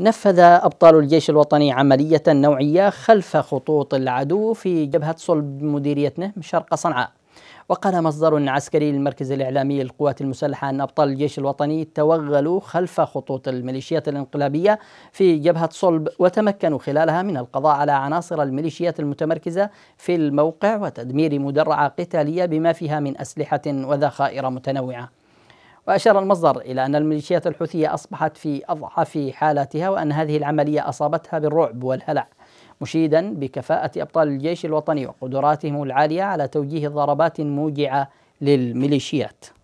نفذ أبطال الجيش الوطني عملية نوعية خلف خطوط العدو في جبهة صلب مديرية نهم شرق صنعاء وقال مصدر عسكري للمركز الإعلامي للقوات المسلحة أن أبطال الجيش الوطني توغلوا خلف خطوط الميليشيات الانقلابية في جبهة صلب وتمكنوا خلالها من القضاء على عناصر الميليشيات المتمركزة في الموقع وتدمير مدرعة قتالية بما فيها من أسلحة وذخائر متنوعة وأشار المصدر إلى أن الميليشيات الحوثية أصبحت في أضعف حالاتها وأن هذه العملية أصابتها بالرعب والهلع مشيدا بكفاءة أبطال الجيش الوطني وقدراتهم العالية على توجيه ضربات موجعة للميليشيات